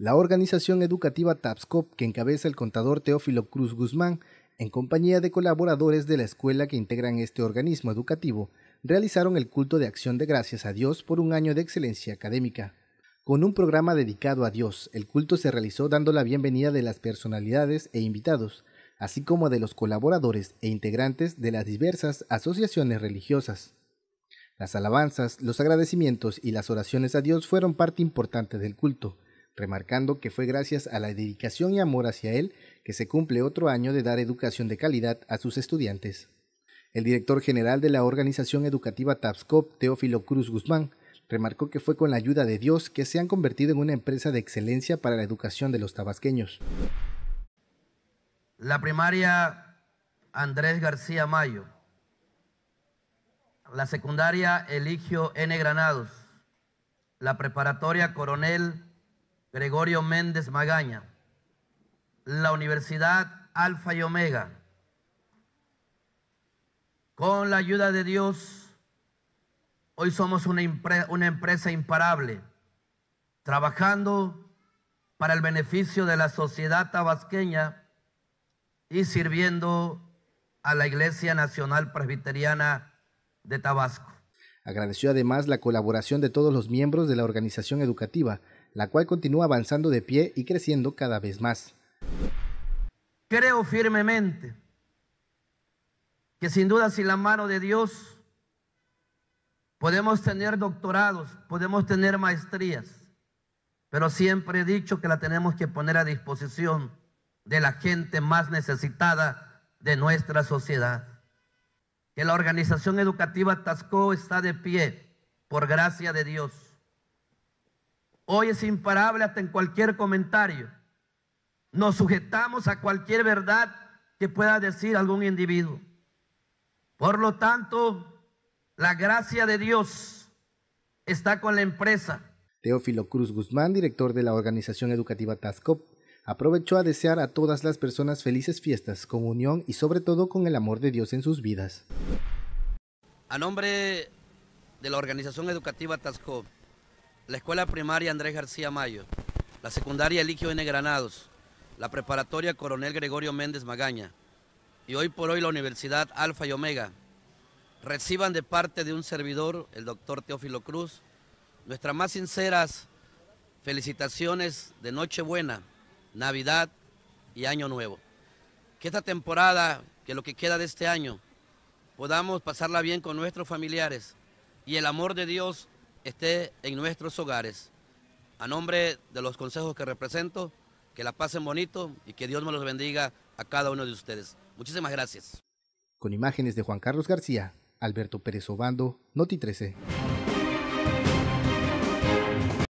La organización educativa TAPSCOP, que encabeza el contador Teófilo Cruz Guzmán, en compañía de colaboradores de la escuela que integran este organismo educativo, realizaron el culto de acción de gracias a Dios por un año de excelencia académica. Con un programa dedicado a Dios, el culto se realizó dando la bienvenida de las personalidades e invitados, así como de los colaboradores e integrantes de las diversas asociaciones religiosas. Las alabanzas, los agradecimientos y las oraciones a Dios fueron parte importante del culto, remarcando que fue gracias a la dedicación y amor hacia él que se cumple otro año de dar educación de calidad a sus estudiantes. El director general de la organización educativa TAPSCOP, Teófilo Cruz Guzmán, remarcó que fue con la ayuda de Dios que se han convertido en una empresa de excelencia para la educación de los tabasqueños. La primaria Andrés García Mayo, la secundaria Eligio N. Granados, la preparatoria Coronel Gregorio Méndez Magaña, la Universidad Alfa y Omega, con la ayuda de Dios, hoy somos una, empresa imparable, trabajando para el beneficio de la sociedad tabasqueña y sirviendo a la Iglesia Nacional Presbiteriana de Tabasco. Agradeció además la colaboración de todos los miembros de la organización educativa, la cual continúa avanzando de pie y creciendo cada vez más. Creo firmemente que sin duda sin la mano de Dios podemos tener doctorados, podemos tener maestrías, pero siempre he dicho que la tenemos que poner a disposición de la gente más necesitada de nuestra sociedad. Que la organización educativa TASCO está de pie, por gracia de Dios Hoy es imparable hasta en cualquier comentario. Nos sujetamos a cualquier verdad que pueda decir algún individuo. Por lo tanto, la gracia de Dios está con la empresa. Teófilo Cruz Guzmán, director de la organización educativa TASCOP, aprovechó a desear a todas las personas felices fiestas, comunión y sobre todo con el amor de Dios en sus vidas. A nombre de la organización educativa TASCOP, la escuela primaria Andrés García Mayo, la secundaria Eligio N. Granados, la preparatoria Coronel Gregorio Méndez Magaña y hoy por hoy la Universidad Alfa y Omega, reciban de parte de un servidor, el doctor Teófilo Cruz, nuestras más sinceras felicitaciones de Nochebuena, Navidad y Año Nuevo. Que esta temporada, que lo que queda de este año, podamos pasarla bien con nuestros familiares y el amor de Dios esté en nuestros hogares. A nombre de los consejos que represento, que la pasen bonito y que Dios me los bendiga a cada uno de ustedes. Muchísimas gracias. Con imágenes de Juan Carlos García, Alberto Pérez Obando, Noti 13.